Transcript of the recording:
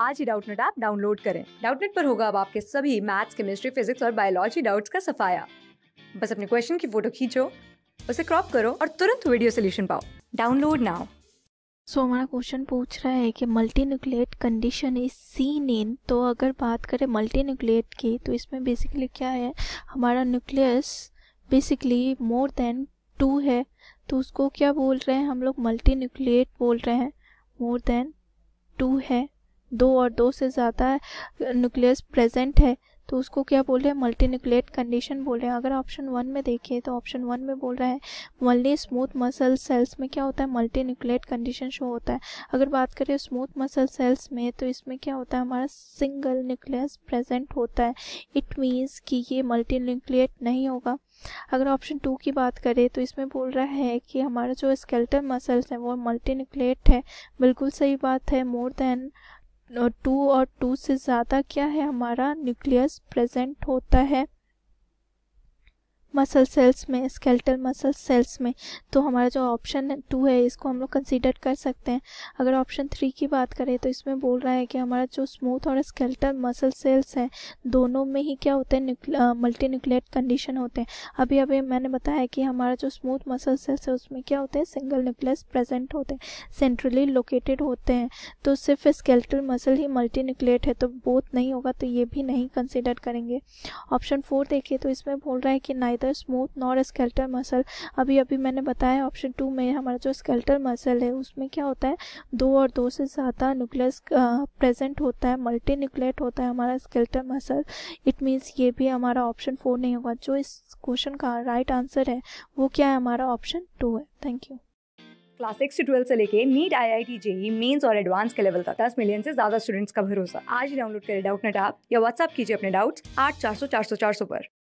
आज ही Doubtnut app download करें डाउटनेट पर होगा अब आपके सभी मैथ्स केमिस्ट्री फिजिक्स और बायोलॉजी डाउट्स का सफाया बस अपने क्वेश्चन की फोटो खींचो उसे क्रॉप करो और तुरंत वीडियो सोल्यूशन पाओ डाउनलोड नाउ सो हमारा क्वेश्चन पूछ रहा है कि multi nucleate condition is seen in तो अगर बात करें मल्टी न्यूक्लियट की तो इसमें बेसिकली क्या है हमारा nucleus basically more than two है तो उसको क्या बोल रहे हैं हम लोग मल्टी न्यूक्लियट बोल रहे हैं मोर देन टू है दो और दो से ज़्यादा न्यूक्लियस प्रेजेंट है तो उसको क्या बोल रहे हैं मल्टी न्यूक्लेट कंडीशन बोल रहे हैं अगर ऑप्शन वन में देखिए तो ऑप्शन वन में बोल रहा है मल्टी स्मूथ मसल सेल्स में क्या होता है मल्टी न्यूक्लेट कंडीशन शो होता है अगर बात करें स्मूथ मसल सेल्स में तो इसमें क्या होता है हमारा सिंगल न्यूक्लियस प्रेजेंट होता है इट मीन्स कि ये मल्टी न्यूक्लियट नहीं होगा अगर ऑप्शन टू की बात करें तो इसमें बोल रहा है कि हमारा जो स्केल्टर मसल्स हैं वो मल्टी न्यूक्लेट है बिल्कुल सही बात है मोर देन टू और टू से ज़्यादा क्या है हमारा न्यूक्लियस प्रेजेंट होता है मसल सेल्स में स्केल्टल मसल सेल्स में तो हमारा जो ऑप्शन टू है इसको हम लोग कंसीडर कर सकते हैं अगर ऑप्शन थ्री की बात करें तो इसमें बोल रहा है कि हमारा जो स्मूथ और स्केल्टल मसल सेल्स हैं दोनों में ही क्या होते हैं मल्टी न्यूक्लियट कंडीशन होते हैं अभी अभी मैंने बताया कि हमारा जो स्मूथ मसल सेल्स है उसमें क्या होते हैं सिंगल न्यूक्लियस प्रेजेंट होते हैं सेंट्रली लोकेटेड होते हैं तो सिर्फ स्केल्टल मसल ही मल्टी न्यूक्लियट है तो बोथ नहीं होगा तो ये भी नहीं कंसिडर करेंगे ऑप्शन फोर देखिए तो इसमें बोल रहा है कि नाइ neither smooth nor skeletal muscle अभी अभी मैंने बताया ऑप्शन टू में हमारा जो स्केल्टर मसल है उसमें क्या होता है दो और दो से ज़्यादा न्यूक्लियस प्रेजेंट होता है मल्टी न्यूक्लेट होता है हमारा स्केल्टर मसल इट मीन्स ये भी हमारा ऑप्शन फोर नहीं होगा जो इस क्वेश्चन का राइट right आंसर है वो क्या है हमारा ऑप्शन टू है थैंक यू क्लास सिक्स से ट्वेल्व से लेके NEET I I T JEE mains और एडवांस के लेवल का दस मिलियन से ज्यादा स्टूडेंट्स का भरोसा आज डाउनलोड करें डाउट नेट आप या व्हाट्सअप कीजिए अपने डाउट्स आठ चार सौ चार सौ चार सौ पर